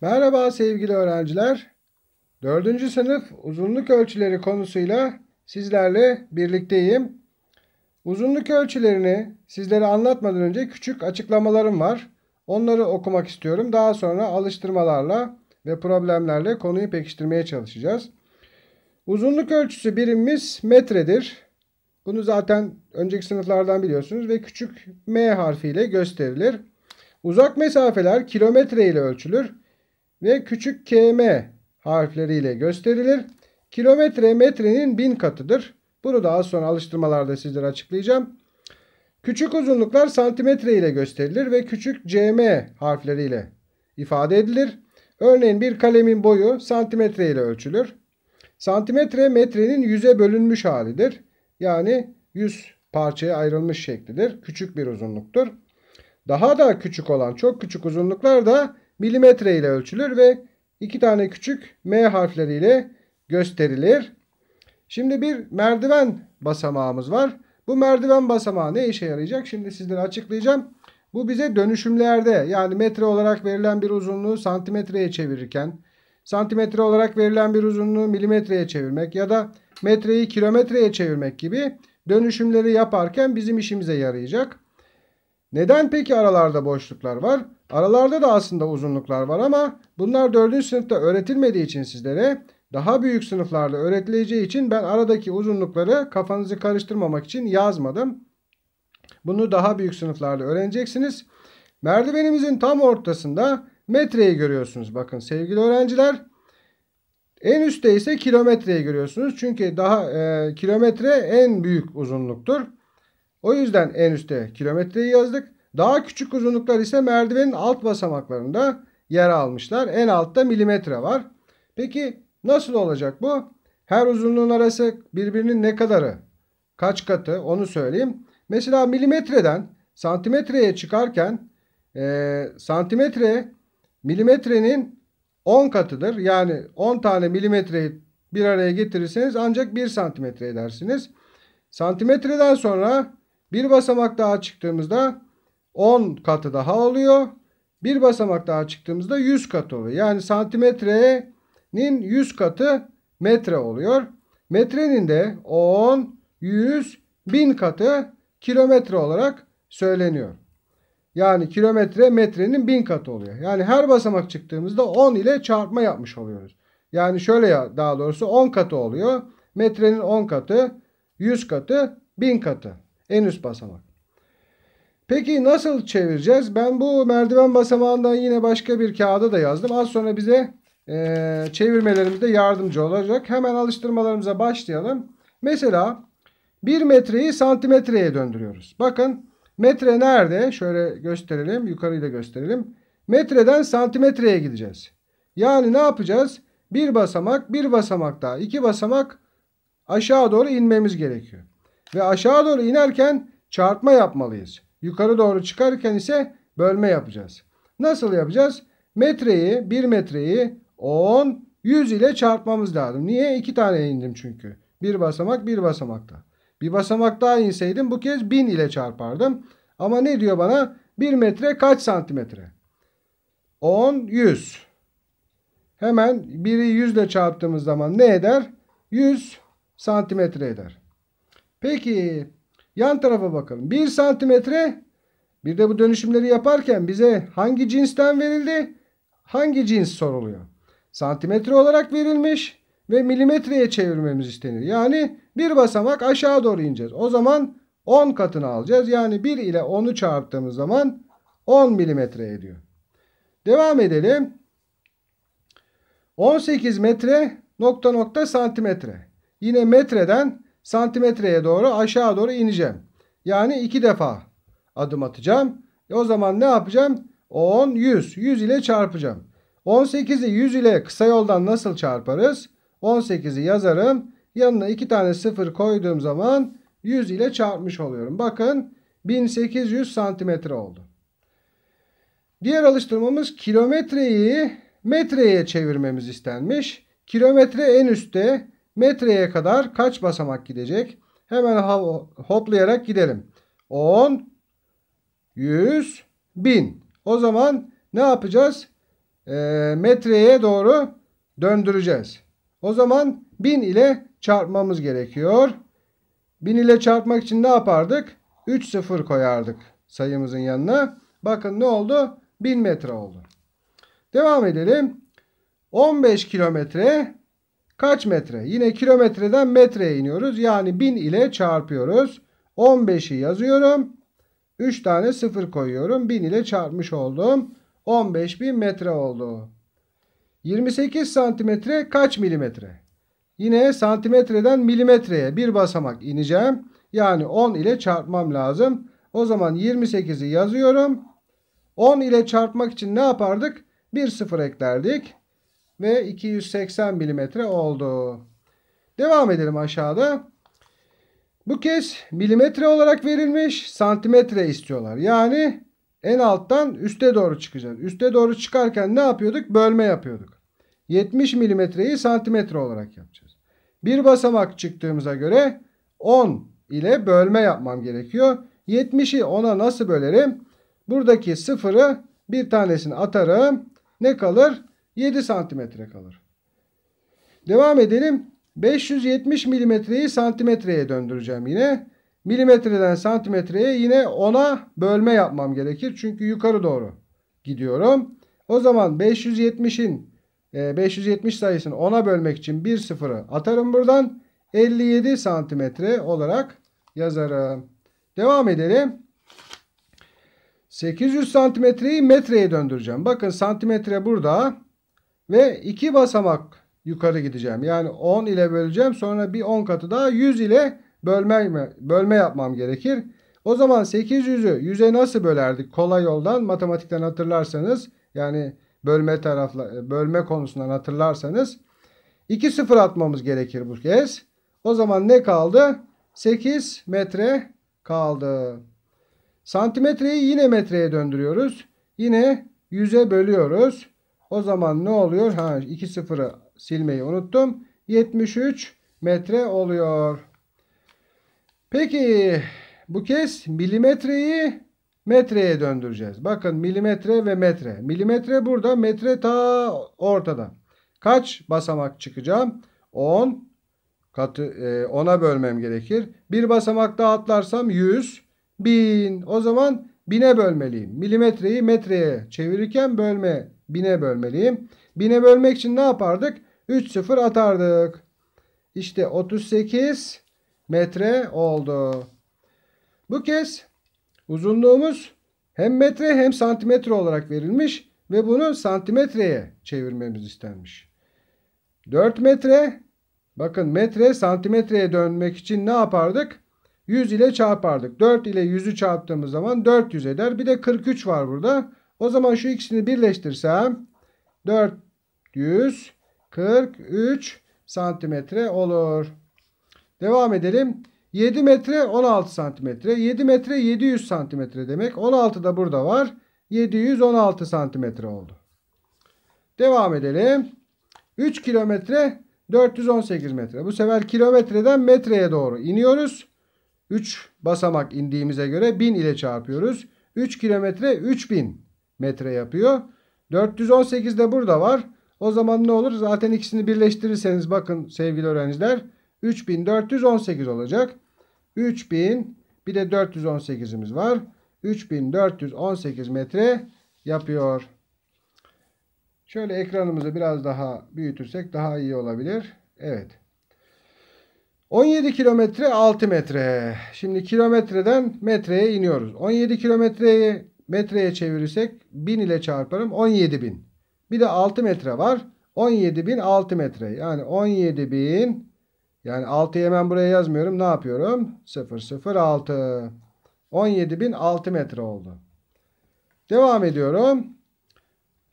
Merhaba sevgili öğrenciler. 4. sınıf uzunluk ölçüleri konusuyla sizlerle birlikteyim. Uzunluk ölçülerini sizlere anlatmadan önce küçük açıklamalarım var. Onları okumak istiyorum. Daha sonra alıştırmalarla ve problemlerle konuyu pekiştirmeye çalışacağız. Uzunluk ölçüsü birimimiz metredir. Bunu zaten önceki sınıflardan biliyorsunuz ve küçük m harfiyle gösterilir. Uzak mesafeler kilometre ile ölçülür ve küçük km harfleriyle gösterilir. Kilometre metrenin bin katıdır. Bunu daha sonra alıştırmalarda sizlere açıklayacağım. Küçük uzunluklar santimetre ile gösterilir ve küçük cm harfleriyle ifade edilir. Örneğin bir kalemin boyu santimetre ile ölçülür. Santimetre metrenin yüze bölünmüş halidir. Yani yüz parçaya ayrılmış şeklidir. Küçük bir uzunluktur. Daha da küçük olan çok küçük uzunluklar da milimetre ile ölçülür ve iki tane küçük M harfleriyle gösterilir. Şimdi bir merdiven basamağımız var. Bu merdiven basamağı ne işe yarayacak? Şimdi sizlere açıklayacağım. Bu bize dönüşümlerde yani metre olarak verilen bir uzunluğu santimetreye çevirirken, santimetre olarak verilen bir uzunluğu milimetreye çevirmek ya da metreyi kilometreye çevirmek gibi dönüşümleri yaparken bizim işimize yarayacak. Neden peki aralarda boşluklar var? Aralarda da aslında uzunluklar var ama bunlar 4. sınıfta öğretilmediği için sizlere daha büyük sınıflarda öğretileceği için ben aradaki uzunlukları kafanızı karıştırmamak için yazmadım. Bunu daha büyük sınıflarda öğreneceksiniz. Merdivenimizin tam ortasında metreyi görüyorsunuz. Bakın sevgili öğrenciler. En üstte ise kilometreyi görüyorsunuz. Çünkü daha e, kilometre en büyük uzunluktur. O yüzden en üste kilometreyi yazdık. Daha küçük uzunluklar ise merdivenin alt basamaklarında yer almışlar. En altta milimetre var. Peki nasıl olacak bu? Her uzunluğun arası birbirinin ne kadarı? Kaç katı onu söyleyeyim. Mesela milimetreden santimetreye çıkarken e, santimetre milimetrenin 10 katıdır. Yani 10 tane milimetreyi bir araya getirirseniz ancak 1 santimetre edersiniz. Santimetreden sonra bir basamak daha çıktığımızda 10 katı daha oluyor. Bir basamak daha çıktığımızda 100 katı oluyor. Yani santimetrenin 100 katı metre oluyor. Metrenin de 10, 100, 1000 katı kilometre olarak söyleniyor. Yani kilometre metrenin 1000 katı oluyor. Yani her basamak çıktığımızda 10 ile çarpma yapmış oluyoruz. Yani şöyle ya, daha doğrusu 10 katı oluyor. Metrenin 10 katı, 100 katı, 1000 katı. En üst basamak. Peki nasıl çevireceğiz? Ben bu merdiven basamağından yine başka bir kağıda da yazdım. Az sonra bize e, çevirmelerimizde yardımcı olacak. Hemen alıştırmalarımıza başlayalım. Mesela 1 metreyi santimetreye döndürüyoruz. Bakın metre nerede? Şöyle gösterelim. Yukarıyla gösterelim. Metreden santimetreye gideceğiz. Yani ne yapacağız? Bir basamak, bir basamak daha, iki basamak aşağı doğru inmemiz gerekiyor ve aşağı doğru inerken çarpma yapmalıyız. Yukarı doğru çıkarken ise bölme yapacağız. Nasıl yapacağız? Metreyi, 1 metreyi 10, 100 ile çarpmamız lazım. Niye? 2 tane indim çünkü. Bir basamak, bir basamakta. Bir basamak daha inseydim bu kez 1000 ile çarpardım. Ama ne diyor bana? 1 metre kaç santimetre? 10, 100. Hemen 1'i 100 ile çarptığımız zaman ne eder? 100 santimetre eder. Peki yan tarafa bakalım. 1 santimetre bir de bu dönüşümleri yaparken bize hangi cinsten verildi? Hangi cins soruluyor? Santimetre olarak verilmiş ve milimetreye çevirmemiz istenir. Yani bir basamak aşağı doğru ineceğiz. O zaman 10 katını alacağız. Yani 1 ile 10'u çarptığımız zaman 10 milimetre ediyor. Devam edelim. 18 metre nokta nokta santimetre. Yine metreden santimetreye doğru aşağı doğru ineceğim. Yani iki defa adım atacağım. E o zaman ne yapacağım? 10, 100. 100 ile çarpacağım. 18'i 100 ile kısa yoldan nasıl çarparız? 18'i yazarım. Yanına iki tane sıfır koyduğum zaman 100 ile çarpmış oluyorum. Bakın 1800 santimetre oldu. Diğer alıştırmamız kilometreyi metreye çevirmemiz istenmiş. Kilometre en üstte, Metreye kadar kaç basamak gidecek? Hemen hoplayarak gidelim. 10, 100, 1000. O zaman ne yapacağız? E, metreye doğru döndüreceğiz. O zaman 1000 ile çarpmamız gerekiyor. 1000 ile çarpmak için ne yapardık? 3 sıfır koyardık sayımızın yanına. Bakın ne oldu? 1000 metre oldu. Devam edelim. 15 kilometre Kaç metre? Yine kilometreden metreye iniyoruz. Yani 1000 ile çarpıyoruz. 15'i yazıyorum. 3 tane sıfır koyuyorum. 1000 ile çarpmış oldum. 15.000 metre oldu. 28 santimetre kaç milimetre? Yine santimetreden milimetreye bir basamak ineceğim. Yani 10 ile çarpmam lazım. O zaman 28'i yazıyorum. 10 ile çarpmak için ne yapardık? Bir sıfır eklerdik ve 280 milimetre oldu. Devam edelim aşağıda. Bu kez milimetre olarak verilmiş santimetre istiyorlar. Yani en alttan üste doğru çıkacağız. Üste doğru çıkarken ne yapıyorduk? Bölme yapıyorduk. 70 milimetreyi santimetre olarak yapacağız. Bir basamak çıktığımıza göre 10 ile bölme yapmam gerekiyor. 70'i 10'a nasıl bölerim? Buradaki sıfırı bir tanesini atarım. Ne kalır? 7 santimetre kalır. Devam edelim. 570 milimetreyi santimetreye döndüreceğim yine. Milimetreden santimetreye yine 10'a bölme yapmam gerekir. Çünkü yukarı doğru gidiyorum. O zaman 570'in 570 e, sayısını 10'a bölmek için bir sıfırı atarım buradan. 57 santimetre olarak yazarım. Devam edelim. 800 santimetreyi metreye döndüreceğim. Bakın santimetre burada. Ve 2 basamak yukarı gideceğim. Yani 10 ile böleceğim. Sonra bir 10 katı daha 100 ile bölme, bölme yapmam gerekir. O zaman 800'ü 100'e nasıl bölerdik? Kolay yoldan matematikten hatırlarsanız yani bölme tarafla bölme konusundan hatırlarsanız 2 sıfır atmamız gerekir bu kez. O zaman ne kaldı? 8 metre kaldı. Santimetreyi yine metreye döndürüyoruz. Yine 100'e bölüyoruz. O zaman ne oluyor? Ha 2 sıfırı silmeyi unuttum. 73 metre oluyor. Peki bu kez milimetreyi metreye döndüreceğiz. Bakın milimetre ve metre. Milimetre burada metre ta ortada. Kaç basamak çıkacağım? 10 katı e, 10'a bölmem gerekir. Bir basamak daha atlarsam 100 1000. O zaman 1000'e bölmeliyim. Milimetreyi metreye çevirirken bölme 1000'e bölmeliyim. 1000'e bölmek için ne yapardık? 3 sıfır atardık. İşte 38 metre oldu. Bu kez uzunluğumuz hem metre hem santimetre olarak verilmiş ve bunu santimetreye çevirmemiz istenmiş. 4 metre bakın metre santimetreye dönmek için ne yapardık? 100 ile çarpardık. 4 ile 100'ü çarptığımız zaman 400 eder. Bir de 43 var burada. O zaman şu ikisini birleştirsem 443 santimetre olur. Devam edelim. 7 metre 16 santimetre. 7 metre 700 santimetre demek. 16 da burada var. 716 santimetre oldu. Devam edelim. 3 kilometre 418 metre. Bu sefer kilometreden metreye doğru iniyoruz. 3 basamak indiğimize göre 1000 ile çarpıyoruz. 3 kilometre 3000 metre yapıyor. 418 de burada var. O zaman ne olur? Zaten ikisini birleştirirseniz bakın sevgili öğrenciler 3418 olacak. 3000 bir de 418'imiz var. 3418 metre yapıyor. Şöyle ekranımızı biraz daha büyütürsek daha iyi olabilir. Evet. 17 kilometre 6 metre. Şimdi kilometreden metreye iniyoruz. 17 kilometreyi metreye çevirirsek 1000 ile çarparım 17000. Bir de 6 metre var. 17000 6 metre. Yani 17000 yani 6'yı hemen buraya yazmıyorum. Ne yapıyorum? 006. 0 6. 17000 6 metre oldu. Devam ediyorum.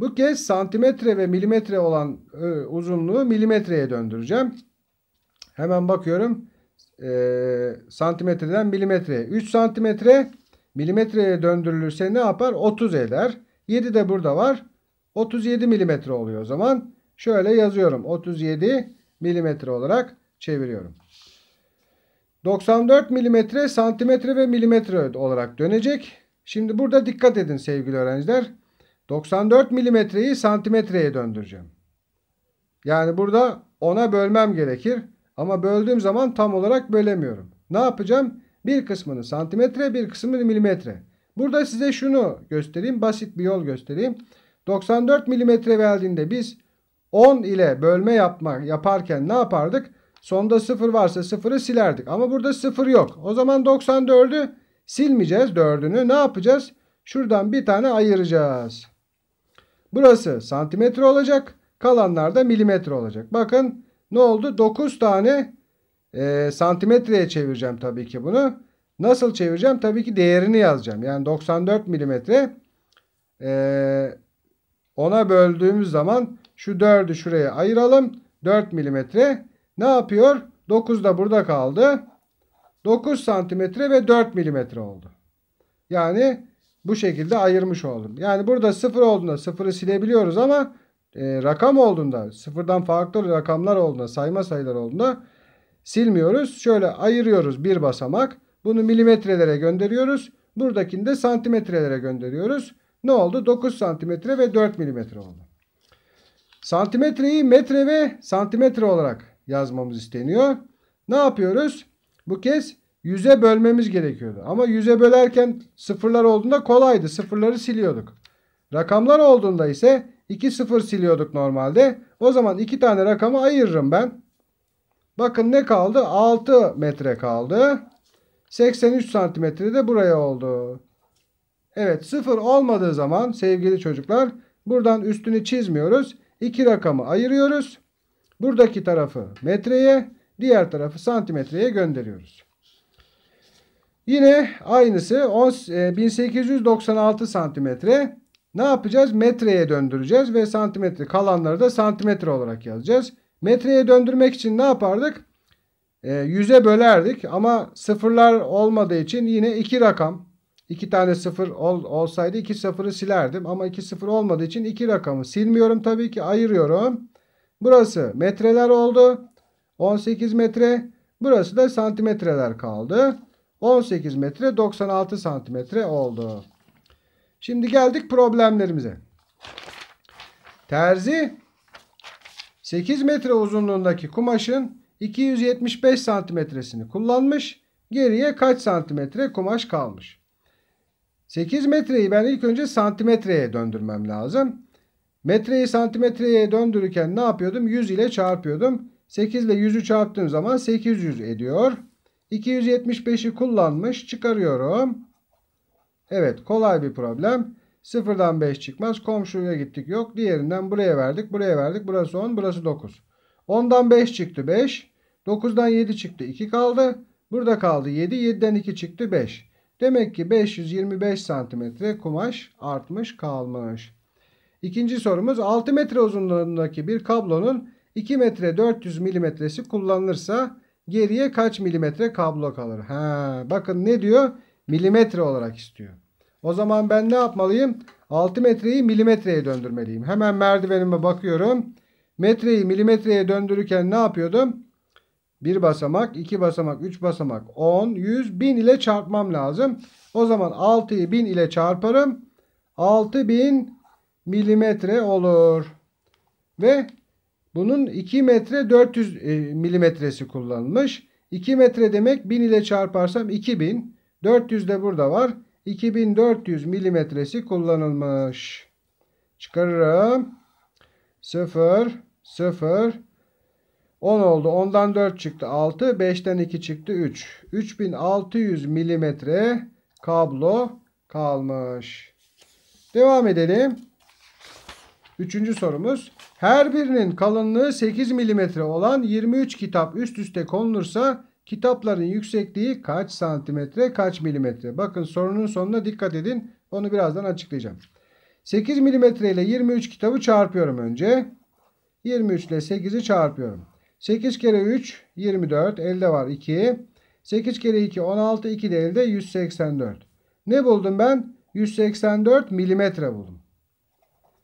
Bu kez santimetre ve milimetre olan e, uzunluğu milimetreye döndüreceğim. Hemen bakıyorum. Ee, santimetreden milimetreye. 3 santimetre Milimetreye döndürülürse ne yapar? 30 eder. 7 de burada var. 37 milimetre oluyor o zaman. Şöyle yazıyorum. 37 milimetre olarak çeviriyorum. 94 milimetre santimetre ve milimetre olarak dönecek. Şimdi burada dikkat edin sevgili öğrenciler. 94 milimetreyi santimetreye döndüreceğim. Yani burada 10'a bölmem gerekir. Ama böldüğüm zaman tam olarak bölemiyorum. Ne yapacağım? Bir kısmını santimetre bir kısmını milimetre. Burada size şunu göstereyim. Basit bir yol göstereyim. 94 milimetre verdiğinde biz 10 ile bölme yapma, yaparken ne yapardık? Sonda 0 varsa 0'ı silerdik. Ama burada 0 yok. O zaman 94'ü silmeyeceğiz. 4'ünü ne yapacağız? Şuradan bir tane ayıracağız. Burası santimetre olacak. Kalanlar da milimetre olacak. Bakın ne oldu? 9 tane e, santimetreye çevireceğim tabii ki bunu. Nasıl çevireceğim? Tabii ki değerini yazacağım. Yani 94 milimetre e, ona böldüğümüz zaman şu 4'ü şuraya ayıralım. 4 milimetre ne yapıyor? 9 da burada kaldı. 9 santimetre ve 4 milimetre oldu. Yani bu şekilde ayırmış oldum. Yani burada 0 olduğunda 0'ı silebiliyoruz ama e, rakam olduğunda sıfırdan farklı rakamlar olduğunda sayma sayılar olduğunda silmiyoruz. Şöyle ayırıyoruz bir basamak. Bunu milimetrelere gönderiyoruz. Buradakini de santimetrelere gönderiyoruz. Ne oldu? 9 santimetre ve 4 milimetre oldu. Santimetreyi metre ve santimetre olarak yazmamız isteniyor. Ne yapıyoruz? Bu kez 100'e bölmemiz gerekiyordu. Ama 100'e bölerken sıfırlar olduğunda kolaydı. Sıfırları siliyorduk. Rakamlar olduğunda ise 2 sıfır siliyorduk normalde. O zaman 2 tane rakamı ayırırım ben. Bakın ne kaldı? 6 metre kaldı. 83 santimetre de buraya oldu. Evet sıfır olmadığı zaman sevgili çocuklar buradan üstünü çizmiyoruz. İki rakamı ayırıyoruz. Buradaki tarafı metreye diğer tarafı santimetreye gönderiyoruz. Yine aynısı 1896 e, santimetre. Ne yapacağız? Metreye döndüreceğiz ve santimetre kalanları da santimetre olarak yazacağız. Metreye döndürmek için ne yapardık? E, ee, 100'e bölerdik ama sıfırlar olmadığı için yine iki rakam. 2 tane sıfır ol, olsaydı iki sıfırı silerdim ama iki sıfır olmadığı için iki rakamı silmiyorum tabii ki ayırıyorum. Burası metreler oldu. 18 metre. Burası da santimetreler kaldı. 18 metre 96 santimetre oldu. Şimdi geldik problemlerimize. Terzi 8 metre uzunluğundaki kumaşın 275 santimetresini kullanmış. Geriye kaç santimetre kumaş kalmış? 8 metreyi ben ilk önce santimetreye döndürmem lazım. Metreyi santimetreye döndürürken ne yapıyordum? 100 ile çarpıyordum. 8 ile 100'ü çarptığım zaman 800 ediyor. 275'i kullanmış. Çıkarıyorum. Evet kolay bir problem. Sıfırdan 5 çıkmaz. Komşuya gittik yok. Diğerinden buraya verdik. Buraya verdik. Burası 10. Burası 9. 10'dan 5 çıktı 5. 9'dan 7 çıktı 2 kaldı. Burada kaldı 7. 7'den 2 çıktı 5. Demek ki 525 santimetre kumaş artmış kalmış. İkinci sorumuz 6 metre uzunluğundaki bir kablonun 2 metre 400 milimetresi kullanılırsa geriye kaç milimetre kablo kalır? Ha, bakın ne diyor? Milimetre olarak istiyor. O zaman ben ne yapmalıyım? 6 metreyi milimetreye döndürmeliyim. Hemen merdivenime bakıyorum. Metreyi milimetreye döndürürken ne yapıyordum? Bir basamak, iki basamak, üç basamak, 10, 100, 1000 ile çarpmam lazım. O zaman 6'yı 1000 ile çarparım. 6000 milimetre olur. Ve bunun 2 metre 400 e, milimetresi kullanılmış. 2 metre demek 1000 ile çarparsam 2000. 400 de burada var. 2400 milimetresi kullanılmış. Çıkarırım. 0, 0, 10 oldu. 10'dan 4 çıktı 6. 5'ten 2 çıktı 3. 3600 milimetre kablo kalmış. Devam edelim. Üçüncü sorumuz. Her birinin kalınlığı 8 milimetre olan 23 kitap üst üste konulursa Kitapların yüksekliği kaç santimetre kaç milimetre? Bakın sorunun sonuna dikkat edin. Onu birazdan açıklayacağım. 8 milimetre ile 23 kitabı çarpıyorum önce. 23 ile 8'i çarpıyorum. 8 kere 3 24 elde var 2. 8 kere 2 16 2 de elde 184. Ne buldum ben? 184 milimetre buldum.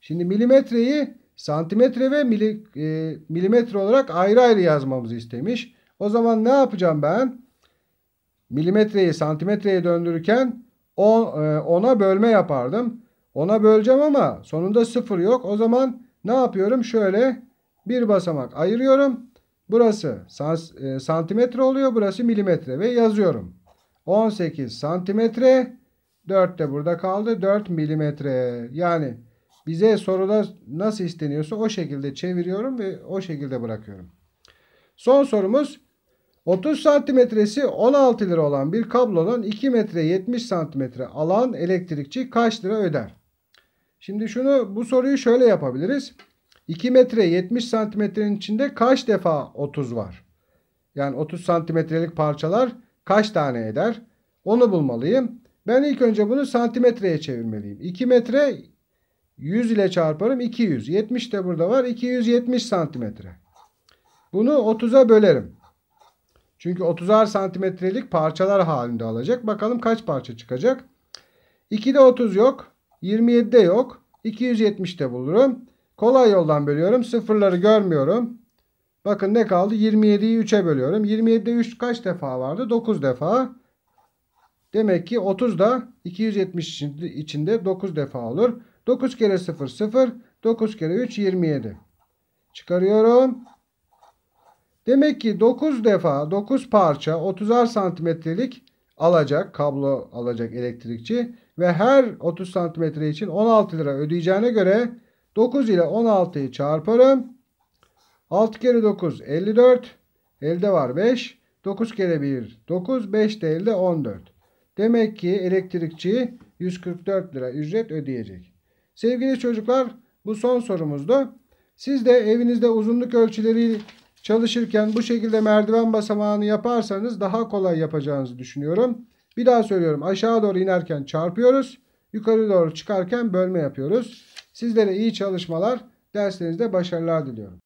Şimdi milimetreyi santimetre ve mili, e, milimetre olarak ayrı ayrı yazmamızı istemiş. O zaman ne yapacağım ben? Milimetreyi santimetreye döndürürken 10'a e, bölme yapardım. 10'a böleceğim ama sonunda 0 yok. O zaman ne yapıyorum? Şöyle bir basamak ayırıyorum. Burası e, santimetre oluyor. Burası milimetre ve yazıyorum. 18 santimetre 4 de burada kaldı. 4 milimetre. Yani bize soruda nasıl isteniyorsa o şekilde çeviriyorum ve o şekilde bırakıyorum. Son sorumuz 30 santimetresi 16 lira olan bir kablodan 2 metre 70 santimetre alan elektrikçi kaç lira öder? Şimdi şunu bu soruyu şöyle yapabiliriz. 2 metre 70 santimetrenin içinde kaç defa 30 var? Yani 30 santimetrelik parçalar kaç tane eder? Onu bulmalıyım. Ben ilk önce bunu santimetreye çevirmeliyim. 2 metre 100 ile çarparım 200. 70 de burada var. 270 santimetre. Bunu 30'a bölerim. Çünkü 30'ar santimetrelik parçalar halinde alacak. Bakalım kaç parça çıkacak. 2'de 30 yok. 27'de yok. 270'te bulurum. Kolay yoldan bölüyorum. Sıfırları görmüyorum. Bakın ne kaldı? 27'yi 3'e bölüyorum. 27'de 3 kaç defa vardı? 9 defa. Demek ki 30 da 270 içinde 9 defa olur. 9 kere 0 0. 9 kere 3 27. Çıkarıyorum. Demek ki 9 defa 9 parça 30'ar santimetrelik alacak kablo alacak elektrikçi ve her 30 santimetre için 16 lira ödeyeceğine göre 9 ile 16'yı çarparım. 6 kere 9 54 elde var 5 9 kere 1 9 5 de elde 14 demek ki elektrikçi 144 lira ücret ödeyecek. Sevgili çocuklar bu son sorumuzdu. Siz de evinizde uzunluk ölçüleri Çalışırken bu şekilde merdiven basamağını yaparsanız daha kolay yapacağınızı düşünüyorum. Bir daha söylüyorum. Aşağı doğru inerken çarpıyoruz. Yukarı doğru çıkarken bölme yapıyoruz. Sizlere iyi çalışmalar. Derslerinizde başarılar diliyorum.